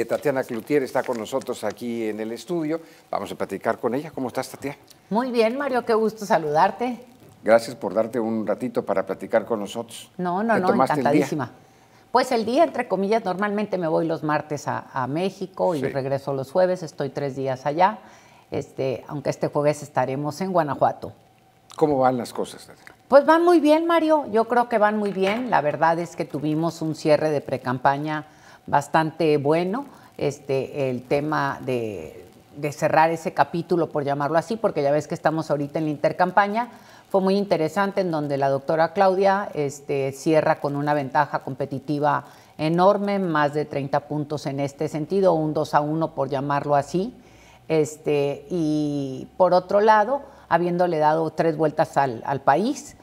Eh, Tatiana Clutier está con nosotros aquí en el estudio. Vamos a platicar con ella. ¿Cómo estás, Tatiana? Muy bien, Mario, qué gusto saludarte. Gracias por darte un ratito para platicar con nosotros. No, no, no, encantadísima. Pues el día, entre comillas, normalmente me voy los martes a, México y regreso los jueves, estoy tres días allá. Este, aunque este jueves estaremos en Guanajuato. ¿Cómo van las cosas? Tatiana? Pues van muy bien, Mario. Yo creo que van muy bien. La verdad es que tuvimos un cierre de precampaña campaña bastante bueno este, el tema de, cerrar ese capítulo, por llamarlo así, porque ya ves que estamos ahorita en la intercampaña. Fue muy interesante en donde la doctora Claudia este, cierra con una ventaja competitiva enorme, más de 30 puntos en este sentido, un 2 a 1 por llamarlo así. Este, y por otro lado, habiéndole dado tres vueltas al país,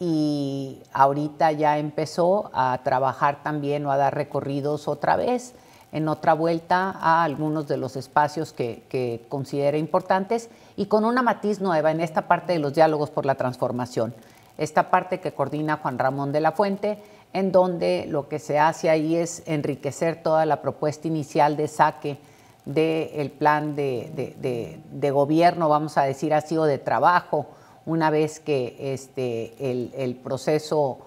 y ahorita ya empezó a trabajar también o a dar recorridos otra vez en otra vuelta a algunos de los espacios que, considera importantes y con una matiz nueva en esta parte de los diálogos por la transformación, esta parte que coordina Juan Ramón de la Fuente, en donde lo que se hace ahí es enriquecer toda la propuesta inicial de saque del plan de, de, gobierno, vamos a decir así, o de trabajo una vez que este, el, el proceso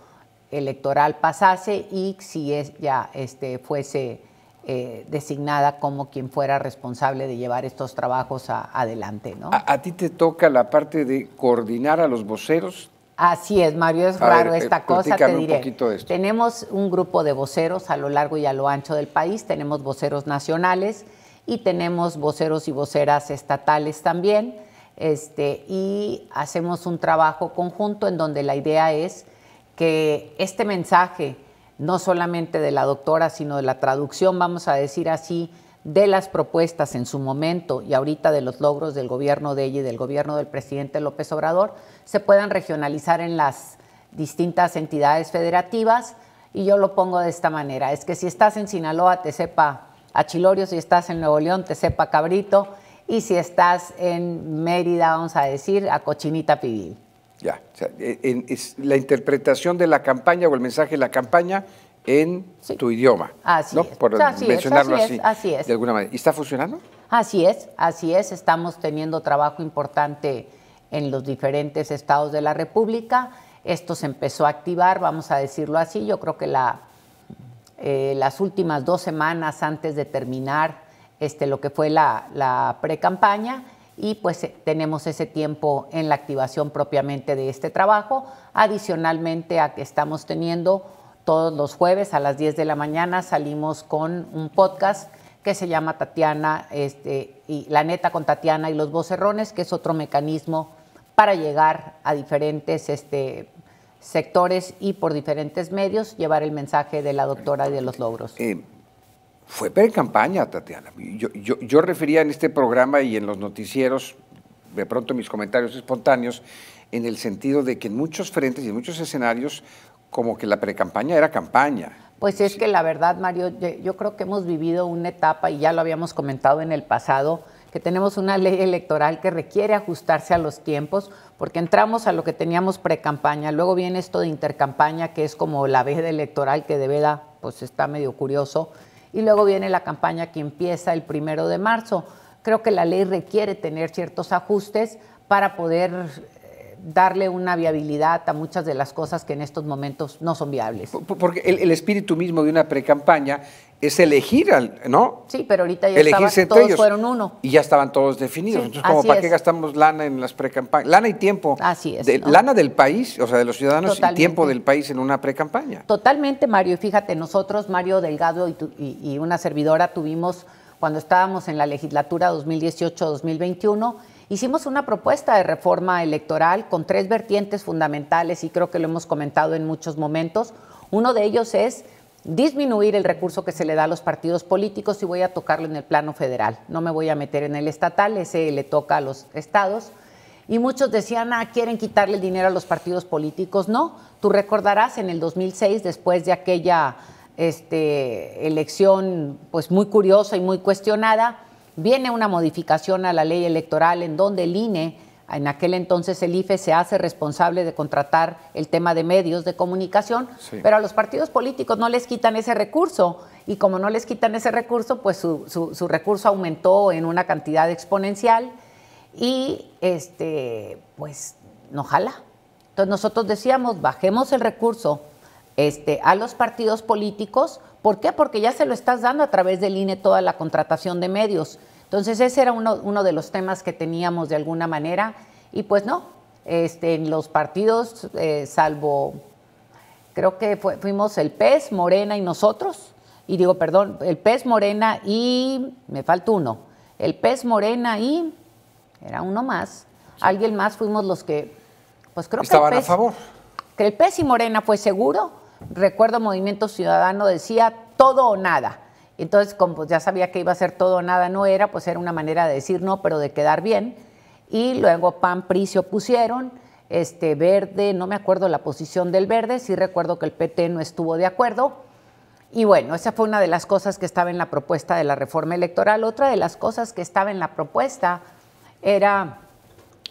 electoral pasase y si es, ya este, fuese eh, designada como quien fuera responsable de llevar estos trabajos adelante. ¿no? A, ti te toca la parte de coordinar a los voceros. Así es, Mario, es raro eh, esta cosa, te diré. Tenemos un grupo de voceros a lo largo y a lo ancho del país, tenemos voceros nacionales y tenemos voceros y voceras estatales también. Este, y hacemos un trabajo conjunto en donde la idea es que este mensaje, no solamente de la doctora, sino de la traducción, vamos a decir así, de las propuestas en su momento y ahorita de los logros del gobierno de ella y del gobierno del presidente López Obrador, se puedan regionalizar en las distintas entidades federativas. Y yo lo pongo de esta manera, es que si estás en Sinaloa te sepa a Chilorio, si estás en Nuevo León te sepa Cabrito, y si estás en Mérida, vamos a decir, a Cochinita Pibil. Ya, o sea, e, en, la interpretación de la campaña o el mensaje de la campaña en tu idioma. Así es. Por así mencionarlo así, así, de alguna manera. ¿Y está funcionando? Así es, así es. Estamos teniendo trabajo importante en los diferentes estados de la República. Esto se empezó a activar, vamos a decirlo así. Yo creo que la, eh, las últimas dos semanas antes de terminar este, lo que fue la, pre-campaña y pues eh, tenemos ese tiempo en la activación propiamente de este trabajo, adicionalmente a que estamos teniendo todos los jueves a las 10 de la mañana salimos con un podcast que se llama Tatiana este, y La neta con Tatiana y los vocerrones, que es otro mecanismo para llegar a diferentes este, sectores y por diferentes medios llevar el mensaje de la doctora y de los logros. Eh, fue pre-campaña, Tatiana. Yo, yo, refería en este programa y en los noticieros, de pronto mis comentarios espontáneos, en el sentido de que en muchos frentes y en muchos escenarios, como que la pre-campaña era campaña. Pues es que la verdad, Mario, yo creo que hemos vivido una etapa, y ya lo habíamos comentado en el pasado, que tenemos una ley electoral que requiere ajustarse a los tiempos, porque entramos a lo que teníamos pre-campaña, luego viene esto de intercampaña, que es como la veda electoral que de verdad pues está medio curioso y luego viene la campaña que empieza el primero de marzo. Creo que la ley requiere tener ciertos ajustes para poder darle una viabilidad a muchas de las cosas que en estos momentos no son viables. Porque el, espíritu mismo de una pre-campaña es elegir, al, ¿no? Sí, pero ahorita ya estaban, todos fueron uno. Y ya estaban todos definidos. Entonces, como para qué gastamos lana en las precampañas? Lana y tiempo. Así es. Lana del país, o sea, de los ciudadanos y tiempo del país en una precampaña. Totalmente, Mario. Y fíjate, nosotros, Mario Delgado y una servidora, tuvimos, cuando estábamos en la legislatura 2018-2021, Hicimos una propuesta de reforma electoral con tres vertientes fundamentales y creo que lo hemos comentado en muchos momentos. Uno de ellos es disminuir el recurso que se le da a los partidos políticos y voy a tocarlo en el plano federal. No me voy a meter en el estatal, ese le toca a los estados. Y muchos decían, ah, quieren quitarle el dinero a los partidos políticos. No, tú recordarás en el 2006, después de aquella este, elección pues, muy curiosa y muy cuestionada, viene una modificación a la ley electoral en donde el INE, en aquel entonces el IFE, se hace responsable de contratar el tema de medios de comunicación, pero a los partidos políticos no les quitan ese recurso y como no les quitan ese recurso, pues su, su, recurso aumentó en una cantidad exponencial y este, pues no jala. Entonces nosotros decíamos, bajemos el recurso este, a los partidos políticos. ¿Por qué? Porque ya se lo estás dando a través del INE toda la contratación de medios. Entonces ese era uno, de los temas que teníamos de alguna manera y pues no, este, en los partidos, eh, salvo, creo que fuimos el PES, Morena y nosotros, y digo, perdón, el PES, Morena y, me falta uno, el PES, Morena y, era uno más, alguien más fuimos los que, pues creo que... Estaban a e favor. Que el PES y Morena fue seguro, recuerdo Movimiento Ciudadano decía todo o nada. Entonces, como pues, ya sabía que iba a ser todo o nada, no era, pues era una manera de decir no, pero de quedar bien. Y luego PAN, PRI se opusieron, este, Verde, no me acuerdo la posición del Verde, sí recuerdo que el PT no estuvo de acuerdo. Y bueno, esa fue una de las cosas que estaba en la propuesta de la reforma electoral. Otra de las cosas que estaba en la propuesta era,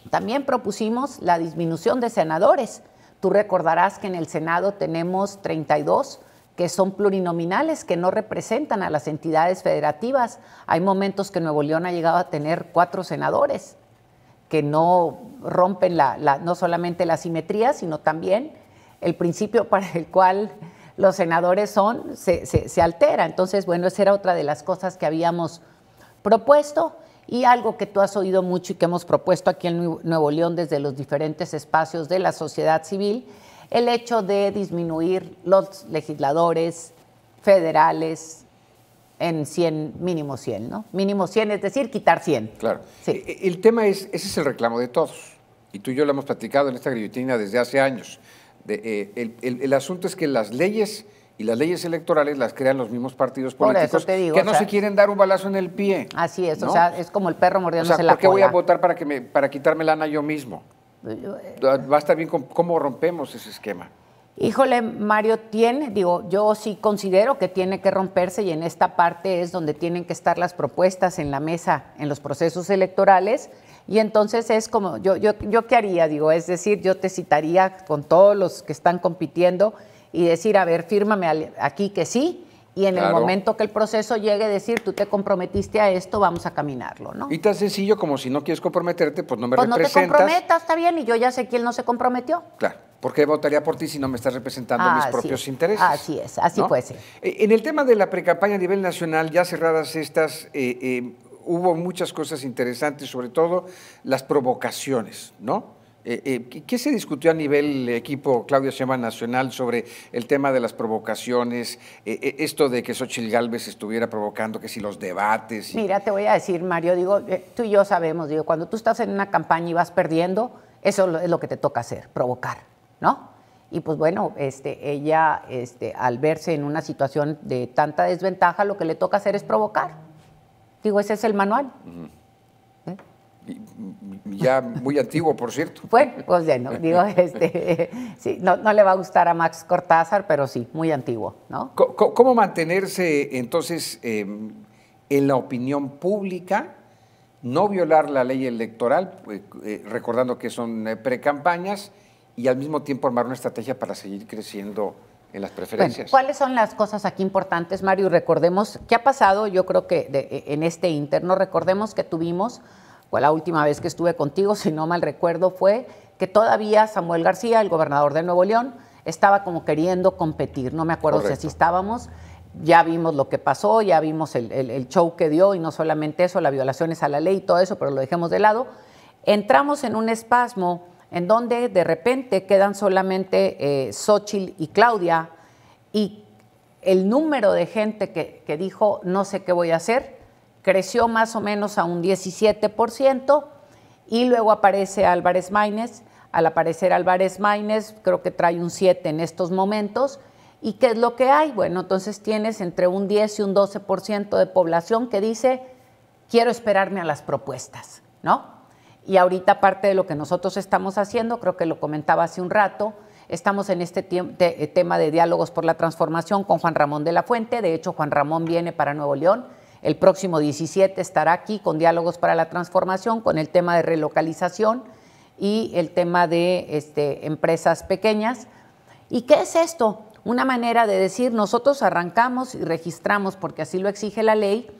también propusimos la disminución de senadores. Tú recordarás que en el Senado tenemos 32 que son plurinominales, que no representan a las entidades federativas. Hay momentos que Nuevo León ha llegado a tener cuatro senadores que no rompen la, no solamente la simetría, sino también el principio para el cual los senadores son, se, se altera. Entonces, bueno, esa era otra de las cosas que habíamos propuesto. Y algo que tú has oído mucho y que hemos propuesto aquí en Nuevo León desde los diferentes espacios de la sociedad civil, el hecho de disminuir los legisladores federales en 100, mínimo 100, ¿no? Mínimo 100, es decir, quitar 100. Claro. Sí. E-, e-, el tema es, ese es el reclamo de todos. Y tú y yo lo hemos platicado en esta grillotina desde hace años. Eh, el asunto es que las leyes y las leyes electorales las crean los mismos partidos políticos que no se quieren dar un balazo en el pie. Así es, o sea, es como el perro mordiéndose o sea, la ¿Por qué voy a votar para, que me, para quitarme lana yo mismo? Eh, Va bien con, cómo rompemos ese esquema. Híjole, Mario, tiene, digo, yo sí considero que tiene que romperse y en esta parte es donde tienen que estar las propuestas en la mesa en los procesos electorales. Y entonces es como, yo, yo, yo qué haría, digo, es decir, yo te citaría con todos los que están compitiendo y decir, a ver, fírmame aquí que sí, y en el momento que el proceso llegue, decir, tú te comprometiste a esto, vamos a caminarlo, ¿no? Y tan sencillo como si no quieres comprometerte, pues no me pues no te comprometas, está bien, y yo ya sé quién no se comprometió. Claro, porque votaría por ti si no me estás representando mis propios intereses. Así es, así puede ser. E, en el tema de la precampaña a nivel nacional, ya cerradas estas, eh, eh, hubo muchas cosas interesantes, sobre todo las provocaciones, ¿no? Eh, eh, ¿Qué se discutió a nivel equipo Claudio llama Nacional sobre el tema de las provocaciones? Eh, esto de que Xochitl Galvez estuviera provocando, que si los debates. Mira, te voy a decir, Mario, digo, tú y yo sabemos, digo, cuando tú estás en una campaña y vas perdiendo, eso es lo que te toca hacer, provocar, ¿no? Y pues bueno, este, ella, este, al verse en una situación de tanta desventaja, lo que le toca hacer es provocar. Digo, ese es el manual ya muy antiguo, por cierto. Bueno, pues ya no, digo, este, no, no, le va a gustar a Max Cortázar, pero sí, muy antiguo, ¿no? ¿Cómo, mantenerse entonces em, en la opinión pública, no violar la ley electoral, eh, eh, recordando que son eh, precampañas, y al mismo tiempo armar una estrategia para seguir creciendo? en las preferencias. ¿Cuáles son las cosas aquí importantes, Mario? Recordemos qué ha pasado, yo creo que e, en este interno, recordemos que tuvimos la última vez que estuve contigo, si no mal recuerdo, fue que todavía Samuel García, el gobernador de Nuevo León, estaba como queriendo competir. No me acuerdo si así estábamos. Ya vimos lo que pasó, ya vimos el, show que dio y no solamente eso, las violaciones a la ley y todo eso, pero lo dejemos de lado. Entramos en un espasmo en donde de repente quedan solamente eh, Xochitl y Claudia y el número de gente que dijo no sé qué voy a hacer creció más o menos a un 17%, y luego aparece Álvarez Maínez. Al aparecer Álvarez Maínez, creo que trae un 7 en estos momentos. ¿Y qué es lo que hay? Bueno, entonces tienes entre un 10 y un 12% de población que dice, quiero esperarme a las propuestas, ¿no? Y ahorita parte de lo que nosotros estamos haciendo, creo que lo comentaba hace un rato, estamos en este tema de diálogos por la transformación con Juan Ramón de la Fuente, de hecho Juan Ramón viene para Nuevo León, el próximo 17 estará aquí con Diálogos para la Transformación, con el tema de relocalización y el tema de este, empresas pequeñas. ¿Y qué es esto? Una manera de decir, nosotros arrancamos y registramos, porque así lo exige la ley,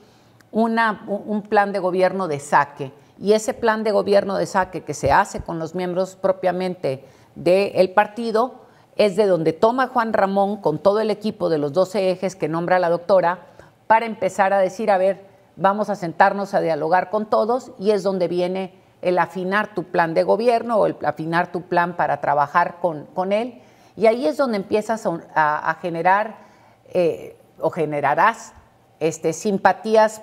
un plan de gobierno de saque. Y ese plan de gobierno de saque que se hace con los miembros propiamente del partido es de donde toma Juan Ramón con todo el equipo de los 12 ejes que nombra la doctora para empezar a decir, a ver, vamos a sentarnos a dialogar con todos y es donde viene el afinar tu plan de gobierno o el afinar tu plan para trabajar con, él. Y ahí es donde empiezas a, generar eh, o generarás este, simpatías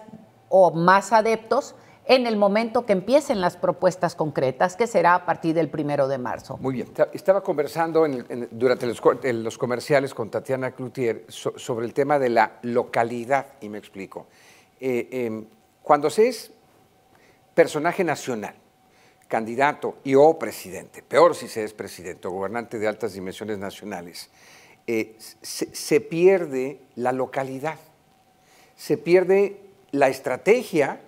o más adeptos en el momento que empiecen las propuestas concretas, que será a partir del primero de marzo. Muy bien. Estaba conversando durante los, comerciales con Tatiana Cloutier sobre el tema de la localidad, y me explico. Eh, em, cuando se es personaje nacional, candidato y o presidente, peor si se es presidente o gobernante de altas dimensiones nacionales, eh, se pierde la localidad, se pierde la estrategia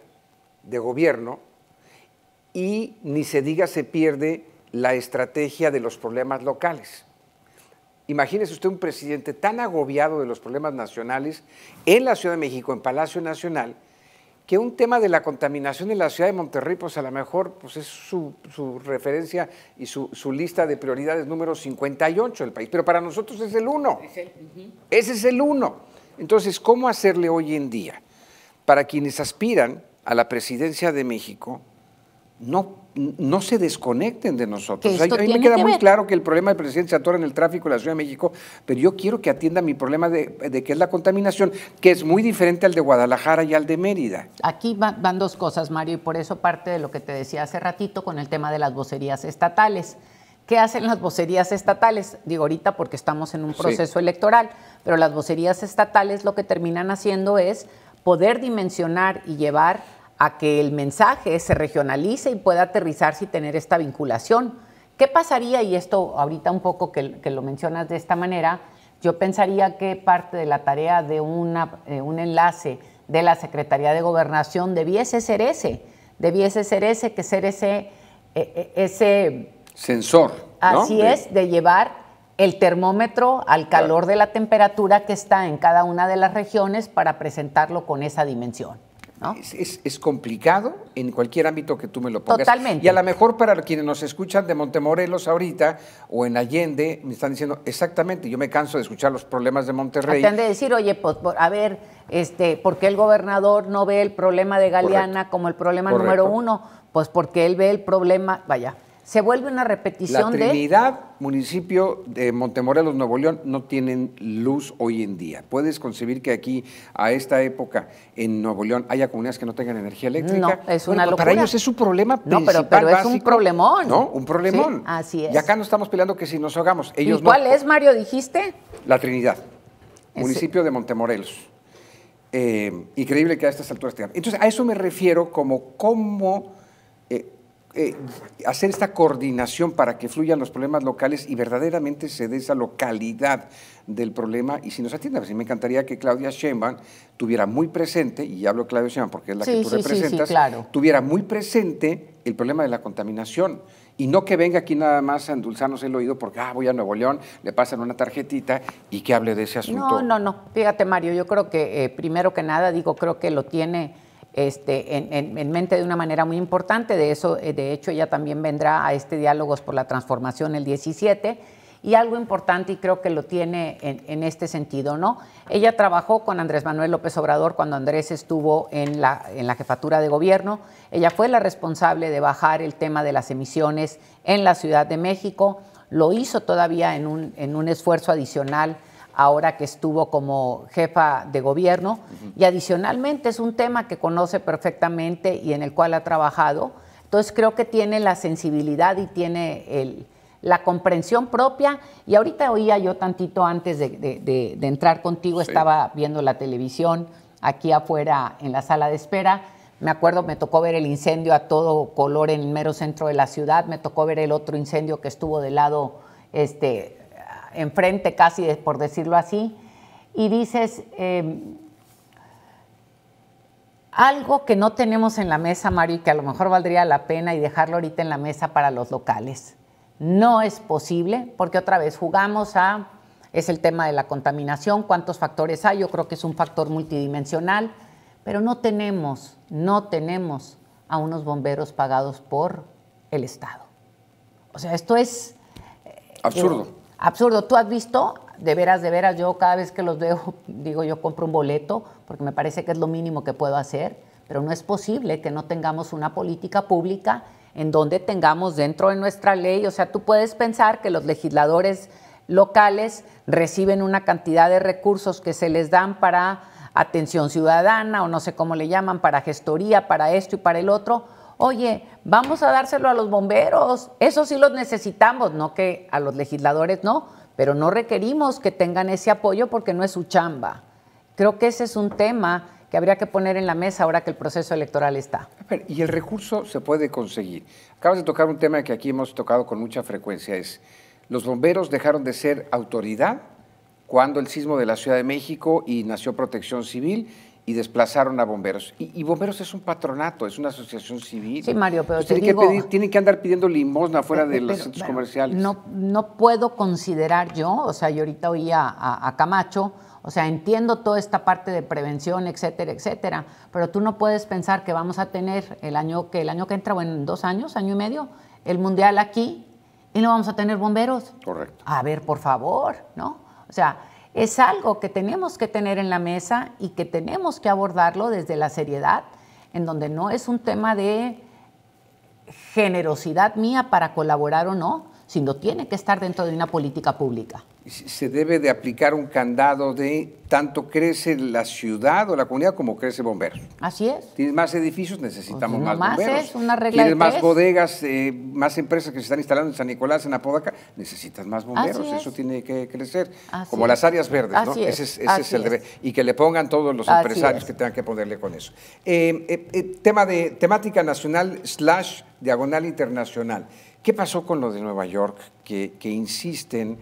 de gobierno y ni se diga se pierde la estrategia de los problemas locales. Imagínese usted un presidente tan agobiado de los problemas nacionales en la Ciudad de México, en Palacio Nacional, que un tema de la contaminación en la ciudad de Monterrey, pues a lo mejor pues es su, referencia y su, lista de prioridades número 58 del país, pero para nosotros es el uno. Ese es el uno. Entonces, ¿cómo hacerle hoy en día para quienes aspiran a la presidencia de México no, no se desconecten de nosotros. A mí me queda muy claro que el problema de presidencia se en el tráfico de la Ciudad de México, pero yo quiero que atienda mi problema de, que es la contaminación, que es muy diferente al de Guadalajara y al de Mérida. Aquí van dos cosas, Mario, y por eso parte de lo que te decía hace ratito con el tema de las vocerías estatales. ¿Qué hacen las vocerías estatales? Digo ahorita porque estamos en un proceso electoral, pero las vocerías estatales lo que terminan haciendo es poder dimensionar y llevar a que el mensaje se regionalice y pueda aterrizarse y tener esta vinculación. ¿Qué pasaría? Y esto ahorita un poco que, lo mencionas de esta manera, yo pensaría que parte de la tarea de eh, un enlace de la Secretaría de Gobernación debiese ser ese, debiese ser ese, que ser ese... Eh, eh, ese Sensor. Así es, de llevar el termómetro al calor de la temperatura que está en cada una de las regiones para presentarlo con esa dimensión. Es, complicado en cualquier ámbito que tú me lo pongas. Totalmente. Y a lo mejor para quienes nos escuchan de Montemorelos ahorita o en Allende, me están diciendo, exactamente, yo me canso de escuchar los problemas de Monterrey. Me de decir, oye, pues, a ver, este, ¿por qué el gobernador no ve el problema de Galeana como el problema número uno? Pues porque él ve el problema, vaya. Se vuelve una repetición de... La Trinidad, municipio de Montemorelos, Nuevo León, no tienen luz hoy en día. ¿Puedes concebir que aquí, a esta época, en Nuevo León, haya comunidades que no tengan energía eléctrica? No, es una pues, locura. Para ellos es un problema principal, No, pero, es un problemón. No, un problemón. así es. Y acá no estamos peleando que si nos ahogamos, ellos ¿Y cuál es, Mario, dijiste? La Trinidad, municipio de Montemorelos. Eh, increíble que a estas alturas tengan. Entonces, a eso me refiero como cómo eh, hacer esta coordinación para que fluyan los problemas locales y verdaderamente se dé esa localidad del problema y si nos atiende. Pues, me encantaría que Claudia Sheinbaum tuviera muy presente, y hablo Claudia Sheinbaum porque es la que tú representas, tuviera muy presente el problema de la contaminación. Y no que venga aquí nada más a endulzarnos el oído porque, ah, voy a Nuevo León, le pasan una tarjetita y que hable de ese asunto. No, no, no. Fíjate, Mario, yo creo que eh, primero que nada, digo, creo que lo tiene este, en, mente de una manera muy importante. De eso, eh, de hecho, ella también vendrá a este Diálogos por la Transformación el 17. Y algo importante, y creo que lo tiene en, este sentido, ¿no? Ella trabajó con Andrés Manuel López Obrador cuando Andrés estuvo en la, jefatura de gobierno. Ella fue la responsable de bajar el tema de las emisiones en la Ciudad de México. Lo hizo todavía en un, en un esfuerzo adicional ahora que estuvo como jefa de gobierno, y adicionalmente es un tema que conoce perfectamente y en el cual ha trabajado. Entonces creo que tiene la sensibilidad y tiene la comprensión propia. Y ahorita oía yo tantito antes de, entrar contigo, estaba viendo la televisión aquí afuera en la sala de espera. Me acuerdo, me tocó ver el incendio a todo color en el mero centro de la ciudad, me tocó ver el otro incendio que estuvo de lado este, enfrente casi, por decirlo así, y dices, em, algo que no tenemos en la mesa, Mario, que a lo mejor valdría la pena y dejarlo ahorita en la mesa para los locales. No es posible, porque otra vez jugamos a, es el tema de la contaminación, cuántos factores hay, yo creo que es un factor multidimensional, pero no tenemos, no tenemos a unos bomberos pagados por el Estado. O sea, esto es... Eh, Absurdo absurdo. Tú has visto, de veras, de veras, yo cada vez que los veo, digo, yo compro un boleto, porque me parece que es lo mínimo que puedo hacer, pero no es posible que no tengamos una política pública en donde tengamos dentro de nuestra ley, o sea, tú puedes pensar que los legisladores locales reciben una cantidad de recursos que se les dan para atención ciudadana o no sé cómo le llaman, para gestoría, para esto y para el otro, oye, vamos a dárselo a los bomberos, eso sí los necesitamos, no que a los legisladores no, pero no requerimos que tengan ese apoyo porque no es su chamba. Creo que ese es un tema que habría que poner en la mesa ahora que el proceso electoral está. y el recurso se puede conseguir. Acabas de tocar un tema que aquí hemos tocado con mucha frecuencia, es los bomberos dejaron de ser autoridad cuando el sismo de la Ciudad de México y nació Protección Civil y desplazaron a bomberos. Y, bomberos es un patronato, es una asociación civil. Sí, Mario, pero te que que andar pidiendo limosna fuera de los centros comerciales. No, no puedo considerar yo, o sea, yo ahorita oí a, Camacho, o sea, entiendo toda esta parte de prevención, etcétera, etcétera, pero tú no puedes pensar que vamos a tener el año que el año que entra, o en dos años, año y medio, el mundial aquí y no vamos a tener bomberos. Correcto. A ver, por favor, ¿no? O sea, es algo que tenemos que tener en la mesa y que tenemos que abordarlo desde la seriedad, en donde no es un tema de generosidad mía para colaborar o no, sino tiene que estar dentro de una política pública. Se debe de aplicar un candado de tanto crece la ciudad o la comunidad como crece bomberos. Así es. Tienes más edificios, necesitamos pues, más, bomberos. una Tienes más bodegas, eh, más empresas que se están instalando en San Nicolás, en Apodaca, necesitas más bomberos. Eso tiene que crecer. como las áreas verdes, ¿no? Ese es, el deber. Y que le pongan todos los empresarios que tengan que ponerle con eso. Eh, eh, tema de temática nacional slash diagonal internacional. ¿Qué pasó con los de Nueva York? Que, insisten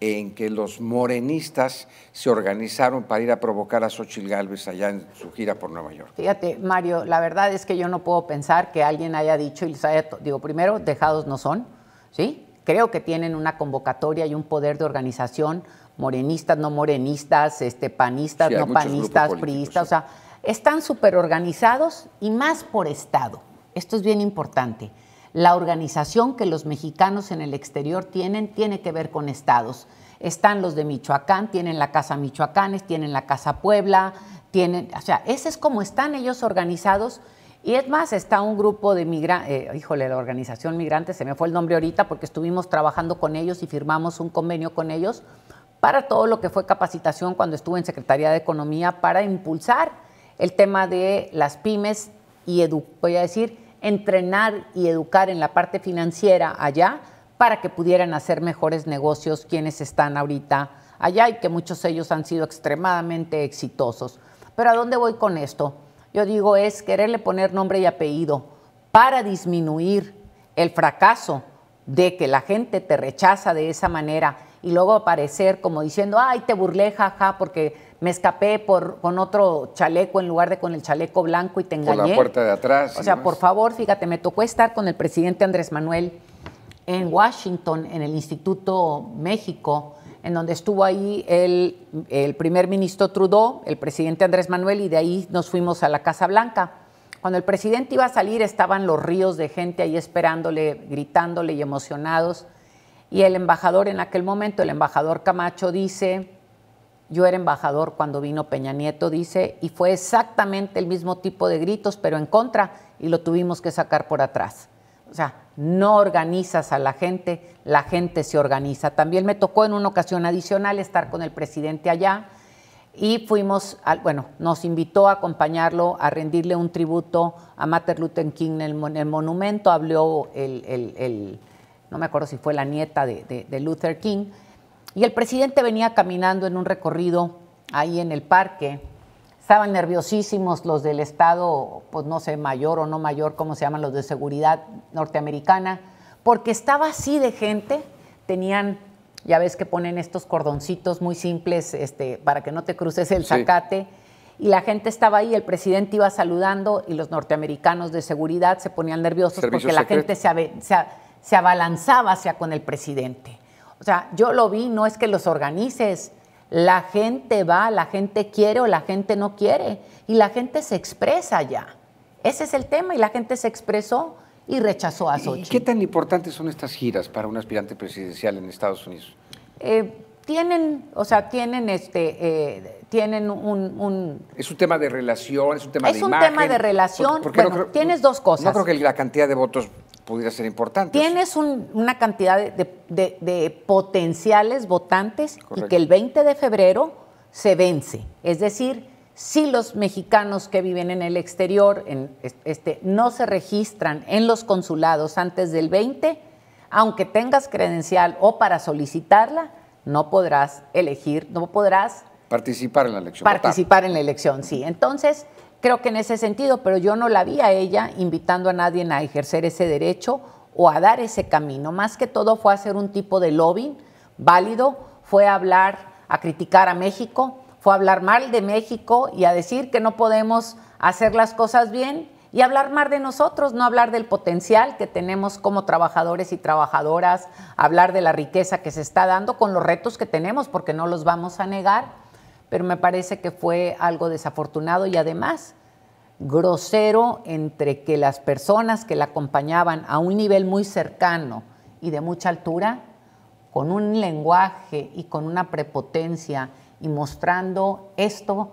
en que los morenistas se organizaron para ir a provocar a Xochitl Gálvez allá en su gira por Nueva York. Fíjate, Mario, la verdad es que yo no puedo pensar que alguien haya dicho y digo, primero, dejados no son, ¿sí? Creo que tienen una convocatoria y un poder de organización, morenistas, no morenistas, este, panistas, no panistas, priistas, o sea, están súper organizados y más por Estado. Esto es bien importante la organización que los mexicanos en el exterior tienen tiene que ver con estados. Están los de Michoacán, tienen la Casa Michoacanes, tienen la Casa Puebla, tienen, o sea, ese es como están ellos organizados. Y es más, está un grupo de migrantes, eh, híjole, la organización migrante, se me fue el nombre ahorita porque estuvimos trabajando con ellos y firmamos un convenio con ellos para todo lo que fue capacitación cuando estuve en Secretaría de Economía para impulsar el tema de las pymes y voy a decir entrenar y educar en la parte financiera allá para que pudieran hacer mejores negocios quienes están ahorita allá y que muchos ellos han sido extremadamente exitosos. Pero ¿a dónde voy con esto? Yo digo es quererle poner nombre y apellido para disminuir el fracaso de que la gente te rechaza de esa manera y luego aparecer como diciendo, ay, te burlé, jaja, porque me escapé por, con otro chaleco en lugar de con el chaleco blanco y te engañé. la puerta de atrás. O sea, por favor, fíjate, me tocó estar con el presidente Andrés Manuel en Washington, en el Instituto México, en donde estuvo ahí el, el primer ministro Trudeau, el presidente Andrés Manuel, y de ahí nos fuimos a la Casa Blanca. Cuando el presidente iba a salir, estaban los ríos de gente ahí esperándole, gritándole y emocionados. Y el embajador en aquel momento, el embajador Camacho, dice, yo era embajador cuando vino Peña Nieto, dice, y fue exactamente el mismo tipo de gritos, pero en contra, y lo tuvimos que sacar por atrás. O sea, no organizas a la gente, la gente se organiza. También me tocó en una ocasión adicional estar con el presidente allá y fuimos, bueno, nos invitó a acompañarlo a rendirle un tributo a Martin Luther King en el, monumento, habló el, no me acuerdo si fue la nieta de Luther King, y el presidente venía caminando en un recorrido ahí en el parque. Estaban nerviosísimos los del Estado, pues no sé, mayor o no mayor, como se llaman los de seguridad norteamericana, porque estaba así de gente, tenían, ya ves que ponen estos cordoncitos muy simples este, para que no te cruces el zacate. y la gente estaba ahí, el presidente iba saludando y los norteamericanos de seguridad se ponían nerviosos porque la gente se, se, se, abalanzaba hacia con el presidente. O sea, yo lo vi, no es que los organices. La gente va, la gente quiere o la gente no quiere. Y la gente se expresa ya. Ese es el tema y la gente se expresó y rechazó a Sochi. qué tan importantes son estas giras para un aspirante presidencial en Estados Unidos? Eh, tienen, o sea, tienen este, eh, tienen un, Es un tema de relación, es un tema de Es un tema de relación. Porque, tienes dos cosas. No creo que la cantidad de votos ser importante. Tienes una cantidad de, potenciales votantes y que el 20 de febrero se vence. Es decir, si los mexicanos que viven en el exterior en este, no se registran en los consulados antes del 20, aunque tengas credencial o para solicitarla, no podrás elegir, no podrás Participar en la elección. Participar en la elección, sí. Entonces, creo que en ese sentido, pero yo no la vi a ella invitando a nadie a ejercer ese derecho o a dar ese camino. Más que todo fue hacer un tipo de lobbying válido, fue hablar, a criticar a México, fue hablar mal de México y a decir que no podemos hacer las cosas bien y hablar mal de nosotros, no hablar del potencial que tenemos como trabajadores y trabajadoras, hablar de la riqueza que se está dando con los retos que tenemos, porque no los vamos a negar pero me parece que fue algo desafortunado y además grosero entre que las personas que la acompañaban a un nivel muy cercano y de mucha altura, con un lenguaje y con una prepotencia y mostrando esto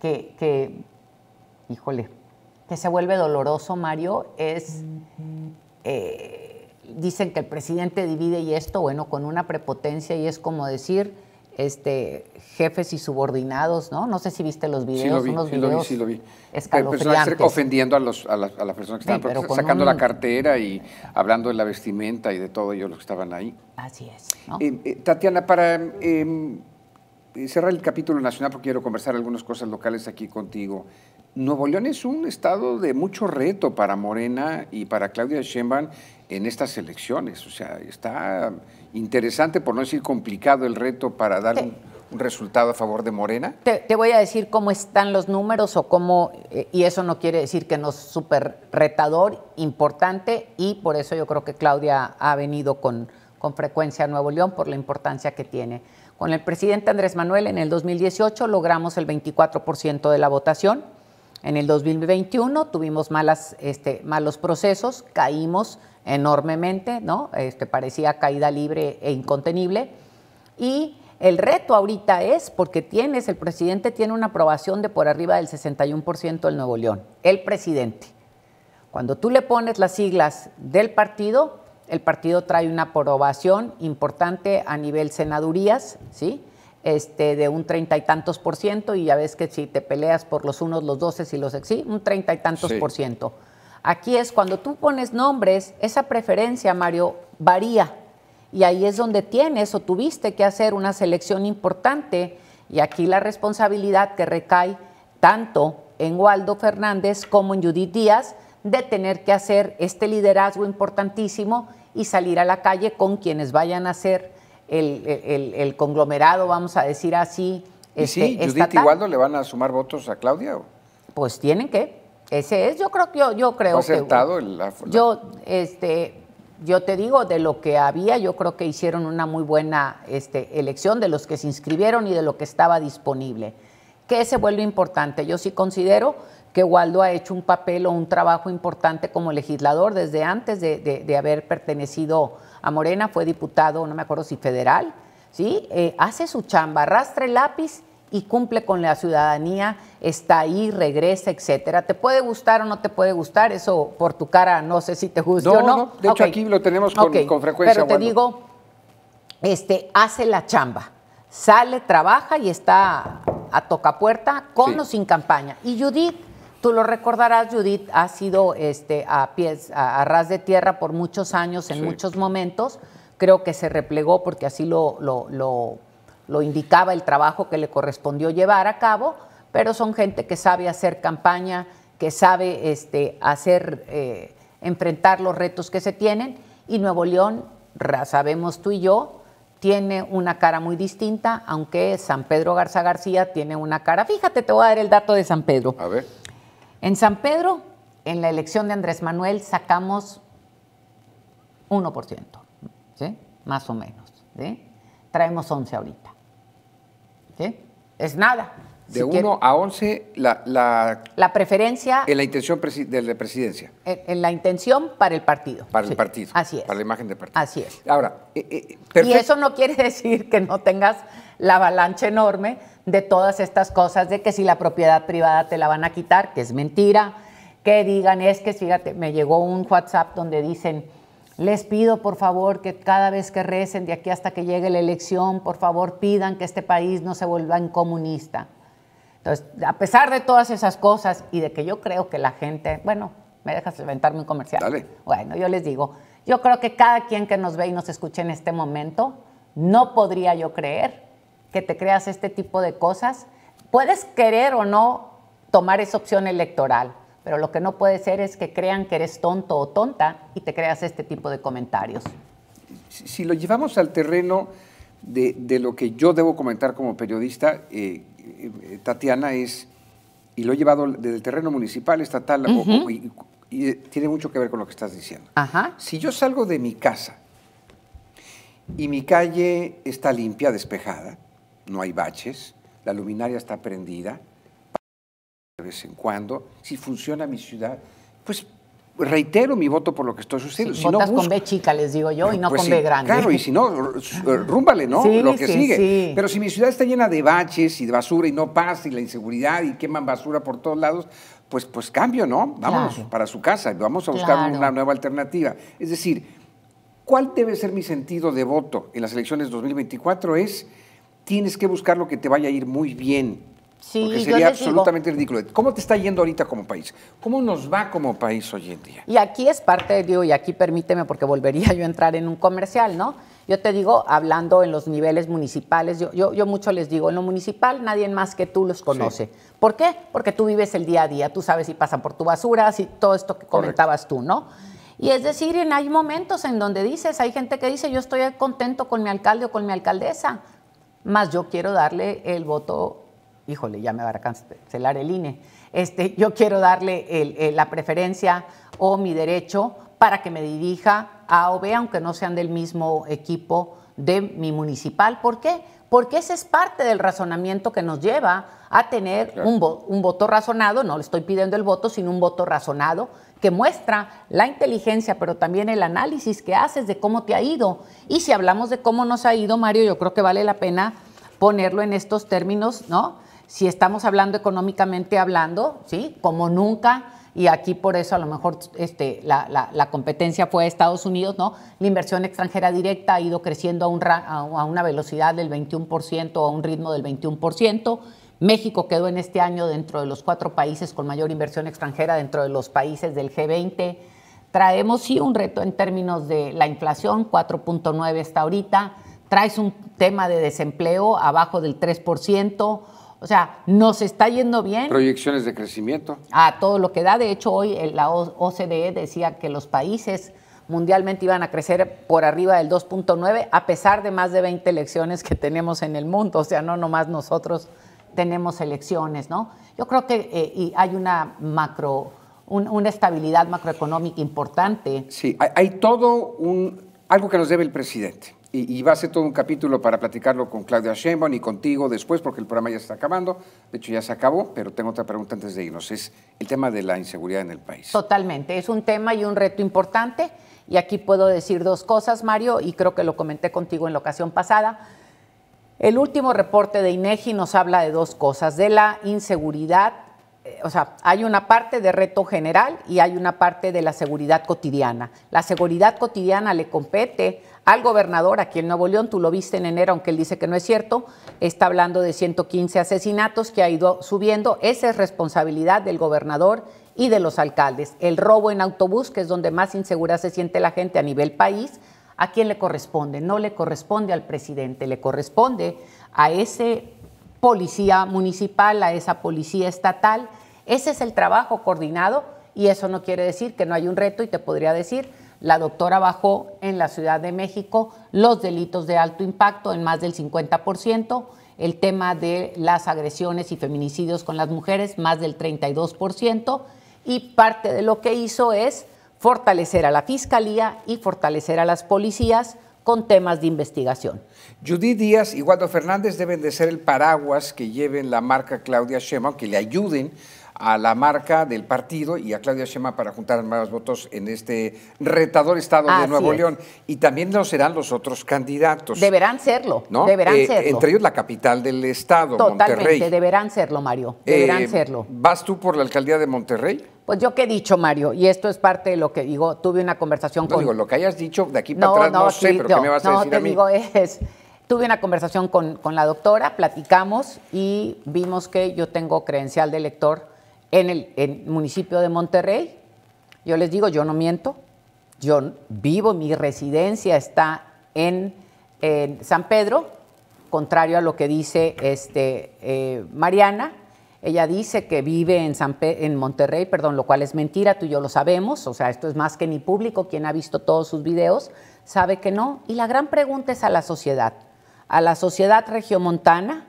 que, que híjole, que se vuelve doloroso, Mario, es, eh, dicen que el presidente divide y esto, bueno, con una prepotencia y es como decir, este, jefes y subordinados, ¿no? No sé si viste los videos, sí lo vi, sí lo vi, sí lo ofendiendo a, los, a, las, personas que estaba sacando la cartera y hablando de la vestimenta y de todo ellos los que estaban ahí. Así es. Eh, eh, Tatiana, para em, eh, cerrar el capítulo nacional, porque quiero conversar algunas cosas locales aquí contigo. Nuevo León es un estado de mucho reto para Morena y para Claudia Sheinbaum en estas elecciones. O sea, está interesante, por no decir complicado, el reto para dar un, resultado a favor de Morena? Te, voy a decir cómo están los números o cómo, eh, y eso no quiere decir que no es súper retador, importante, y por eso yo creo que Claudia ha venido con, con frecuencia a Nuevo León por la importancia que tiene. Con el presidente Andrés Manuel en el 2018 logramos el 24% de la votación en el 2021 tuvimos este, malos procesos, caímos enormemente, ¿no? Este, parecía caída libre e incontenible. Y el reto ahorita es porque tienes, el presidente tiene una aprobación de por arriba del 61% del Nuevo León, el presidente. Cuando tú le pones las siglas del partido, el partido trae una aprobación importante a nivel senadurías, ¿sí? Este, de un treinta y tantos por ciento, y ya ves que si te peleas por los unos, los doce y los sí, un treinta y tantos por ciento. Aquí es cuando tú pones nombres, esa preferencia, Mario, varía. Y ahí es donde tienes o tuviste que hacer una selección importante. Y aquí la responsabilidad que recae tanto en Waldo Fernández como en Judith Díaz de tener que hacer este liderazgo importantísimo y salir a la calle con quienes vayan a ser el, conglomerado, vamos a decir así. Este, ¿Y Judith y Waldo le van a sumar votos a Claudia? Pues tienen que. Ese es, yo creo yo, yo creo que. El, Yo, este, yo te digo, de lo que había, yo creo que hicieron una muy buena este, elección de los que se inscribieron y de lo que estaba disponible. Que se vuelve importante. Yo sí considero que Waldo ha hecho un papel o un trabajo importante como legislador desde antes de, de haber pertenecido a Morena, fue diputado, no me acuerdo si federal, ¿sí? Eh, hace su chamba, arrastra el lápiz y cumple con la ciudadanía, está ahí, regresa, etcétera. ¿Te puede gustar o no te puede gustar? Eso por tu cara no sé si te gusta no, o no. De hecho, aquí lo tenemos con, con frecuencia. Pero te digo, este, hace la chamba, sale, trabaja y está a toca puerta con o sin campaña. Y Judith Tú lo recordarás, Judith ha sido este, a, pies, a, ras de tierra por muchos años, en muchos momentos. Creo que se replegó porque así lo, lo, lo, indicaba el trabajo que le correspondió llevar a cabo, pero son gente que sabe hacer campaña, que sabe este, hacer, eh, enfrentar los retos que se tienen. Y Nuevo León, sabemos tú y yo, tiene una cara muy distinta, aunque San Pedro Garza García tiene una cara. Fíjate, te voy a dar el dato de San Pedro. A ver. En San Pedro, en la elección de Andrés Manuel, sacamos 1%, más o menos. Traemos 11 ahorita. Es nada. De 1 a 11, la, preferencia. En la intención de la presidencia. En, la intención para el partido. Para el partido. Así es. Para la imagen del partido. Así es. Ahora, eh, eh, Y eso no quiere decir que no tengas la avalancha enorme de todas estas cosas, de que si la propiedad privada te la van a quitar, que es mentira, que digan, es que, fíjate, me llegó un WhatsApp donde dicen, les pido por favor que cada vez que recen de aquí hasta que llegue la elección, por favor pidan que este país no se vuelva en comunista. Entonces, a pesar de todas esas cosas y de que yo creo que la gente, bueno, me dejas inventarme un comercial. Bueno, yo les digo, yo creo que cada quien que nos ve y nos escuche en este momento, no podría yo creer que te creas este tipo de cosas. Puedes querer o no tomar esa opción electoral, pero lo que no puede ser es que crean que eres tonto o tonta y te creas este tipo de comentarios. Si, lo llevamos al terreno de, lo que yo debo comentar como periodista, eh, eh, Tatiana, es, y lo he llevado desde el terreno municipal, estatal, tal y, eh, tiene mucho que ver con lo que estás diciendo. Si yo salgo de mi casa y mi calle está limpia, despejada, no hay baches, la luminaria está prendida, de vez en cuando, si funciona mi ciudad, pues reitero mi voto por lo que estoy sucediendo. si no con B chica, les digo yo, y no pues con grande. Claro, y si no, rúmbale, ¿no? lo que sigue. Pero si mi ciudad está llena de baches y de basura y no paz y la inseguridad y queman basura por todos lados, pues, pues cambio, ¿no? Vámonos para su casa, vamos a buscar una nueva alternativa. Es decir, ¿cuál debe ser mi sentido de voto en las elecciones 2024? Es, tienes que buscar lo que te vaya a ir muy bien Sí, Porque sería absolutamente ridículo. ¿Cómo te está yendo ahorita como país? ¿Cómo nos va como país hoy en día? Y aquí es parte, digo, y aquí permíteme porque volvería yo a entrar en un comercial, ¿no? Yo te digo, hablando en los niveles municipales, yo, mucho les digo, en lo municipal nadie más que tú los conoce. ¿Por qué? Porque tú vives el día a día, tú sabes si pasan por tu basura, si todo esto que comentabas tú, ¿no? Y es decir, hay momentos en donde dices, hay gente que dice, yo estoy contento con mi alcalde o con mi alcaldesa, más yo quiero darle el voto híjole, ya me va a cancelar el INE, este, yo quiero darle la preferencia o mi derecho para que me dirija a o aunque no sean del mismo equipo de mi municipal. ¿Por qué? Porque ese es parte del razonamiento que nos lleva a tener un, un voto razonado, no le estoy pidiendo el voto, sino un voto razonado que muestra la inteligencia, pero también el análisis que haces de cómo te ha ido. Y si hablamos de cómo nos ha ido, Mario, yo creo que vale la pena ponerlo en estos términos, ¿no? si estamos hablando económicamente hablando, ¿sí? Como nunca, y aquí por eso a lo mejor este, la, competencia fue Estados Unidos, ¿no? La inversión extranjera directa ha ido creciendo a, una velocidad del 21% a un ritmo del 21%. México quedó en este año dentro de los cuatro países con mayor inversión extranjera dentro de los países del G20. Traemos sí un reto en términos de la inflación, 4.9 hasta ahorita. Traes un tema de desempleo abajo del 3%. O sea, nos está yendo bien. Proyecciones de crecimiento. A todo lo que da. De hecho, hoy la OCDE decía que los países mundialmente iban a crecer por arriba del 2.9, a pesar de más de 20 elecciones que tenemos en el mundo. O sea, no nomás nosotros tenemos elecciones, ¿no? Yo creo que eh, hay una macro, una estabilidad macroeconómica importante. Sí, hay, hay todo un, algo que nos debe el presidente y, va a ser todo un capítulo para platicarlo con Claudia Sheinbaum y contigo después, porque el programa ya está acabando. De hecho, ya se acabó, pero tengo otra pregunta antes de irnos. Es el tema de la inseguridad en el país. Totalmente. Es un tema y un reto importante. Y aquí puedo decir dos cosas, Mario, y creo que lo comenté contigo en la ocasión pasada. El último reporte de INEGI nos habla de dos cosas, de la inseguridad eh, o sea, hay una parte de reto general y hay una parte de la seguridad cotidiana. La seguridad cotidiana le compete al gobernador aquí en Nuevo León, tú lo viste en enero, aunque él dice que no es cierto, está hablando de 115 asesinatos que ha ido subiendo. Esa es responsabilidad del gobernador y de los alcaldes. El robo en autobús, que es donde más insegura se siente la gente a nivel país, ¿a quién le corresponde? No le corresponde al presidente, le corresponde a ese policía municipal, a esa policía estatal. Ese es el trabajo coordinado y eso no quiere decir que no hay un reto y te podría decir, la doctora bajó en la Ciudad de México los delitos de alto impacto en más del 50%, el tema de las agresiones y feminicidios con las mujeres más del 32% y parte de lo que hizo es fortalecer a la fiscalía y fortalecer a las policías con temas de investigación. Judy Díaz y Waldo Fernández deben de ser el paraguas que lleven la marca Claudia Sheinbaum, que le ayuden a la marca del partido y a Claudia Schema para juntar más votos en este retador estado de Nuevo León. Y también lo serán los otros candidatos. Deberán serlo, ¿no? deberán eh, Entre ellos la capital del estado, Totalmente, Monterrey. deberán serlo, Mario, deberán eh, serlo. ¿Vas tú por la alcaldía de Monterrey? Pues yo qué he dicho, Mario, y esto es parte de lo que digo, tuve una conversación con... lo que hayas dicho de aquí para atrás no, sé, pero ¿qué me vas a decir a mí? digo es... Tuve una conversación con, con, la doctora, platicamos y vimos que yo tengo credencial de elector en el, municipio de Monterrey. Yo les digo, yo no miento, yo vivo, mi residencia está en, San Pedro, contrario a lo que dice este, eh, Mariana. Ella dice que vive en, en Monterrey, perdón, lo cual es mentira, tú y yo lo sabemos, o sea, esto es más que ni público, quien ha visto todos sus videos sabe que no. Y la gran pregunta es a la sociedad, a la sociedad regiomontana,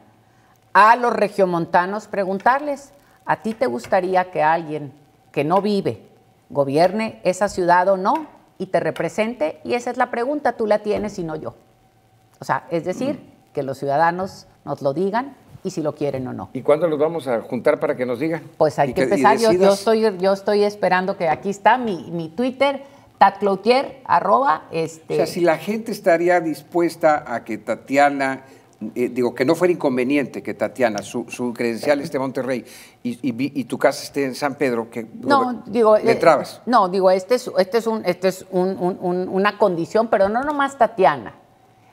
a los regiomontanos preguntarles, ¿A ti te gustaría que alguien que no vive gobierne esa ciudad o no y te represente? Y esa es la pregunta, tú la tienes y no yo. O sea, es decir, mm. que los ciudadanos nos lo digan y si lo quieren o no. ¿Y cuándo los vamos a juntar para que nos digan? Pues hay que, empezar. Yo, yo, estoy, esperando que aquí está mi, Twitter, tatcloutier, arroba. Este... O sea, si la gente estaría dispuesta a que Tatiana eh, digo, que no fuera inconveniente que Tatiana, su, su credencial esté en Monterrey y, tu casa esté en San Pedro, que no, digo, le eh, trabas. No, digo, este es, este es, un, este es una condición, pero no nomás Tatiana.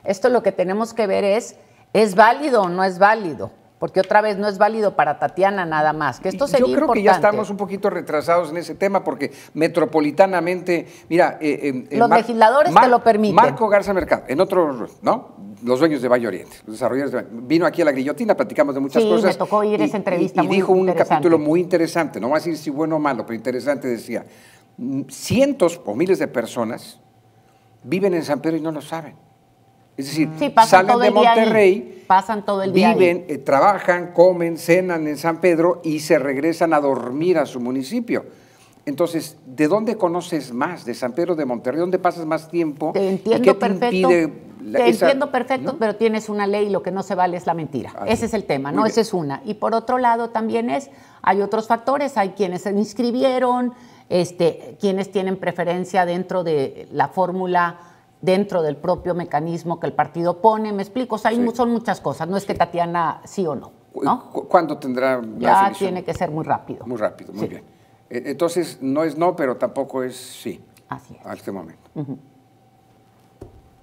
Esto lo que tenemos que ver es, ¿es válido o no es válido? porque otra vez no es válido para Tatiana nada más, que esto sería Yo creo que ya estamos un poquito retrasados en ese tema porque metropolitanamente, mira, eh, eh, los legisladores te lo permiten. Marco Garza Mercado, en otro, ¿no? Los dueños de Valle Oriente, los desarrolladores de Valle. vino aquí a la Grillotina, platicamos de muchas cosas. Sí, me tocó ir a esa entrevista. Y, y dijo un capítulo muy interesante, no voy a decir si bueno o malo, pero interesante decía, mm, cientos o miles de personas viven en San Pedro y no lo saben. Es decir, salen de Monterrey, pasan todo el día viven, eh, trabajan, comen, cenan en San Pedro y se regresan a dormir a su municipio. Entonces, ¿de dónde conoces más? ¿De San Pedro de Monterrey? ¿Dónde pasas más tiempo? Te entiendo perfecto. te entiendo perfecto, pero tienes una ley y lo que no se vale es la mentira. Ese es el tema, ¿no? Ese es una. Y por otro lado también es, hay otros factores, hay quienes se inscribieron, este, quienes tienen preferencia dentro de la fórmula dentro del propio mecanismo que el partido pone. Me explico, o sea, son muchas cosas, no es que Tatiana sí o no. ¿no? ¿Cuándo tendrá la Ya tiene que ser muy rápido. Muy rápido, muy bien. E-, entonces, no es no, pero tampoco es sí. Así es. A este momento.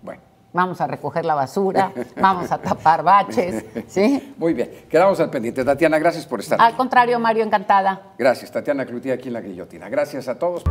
Bueno. Vamos a recoger la basura, vamos a tapar baches, ¿sí? Muy bien. Quedamos al pendiente. Tatiana, gracias por estar Al contrario, Mario, encantada. Gracias, Tatiana Clutía, aquí en La Guillotina. Gracias a todos.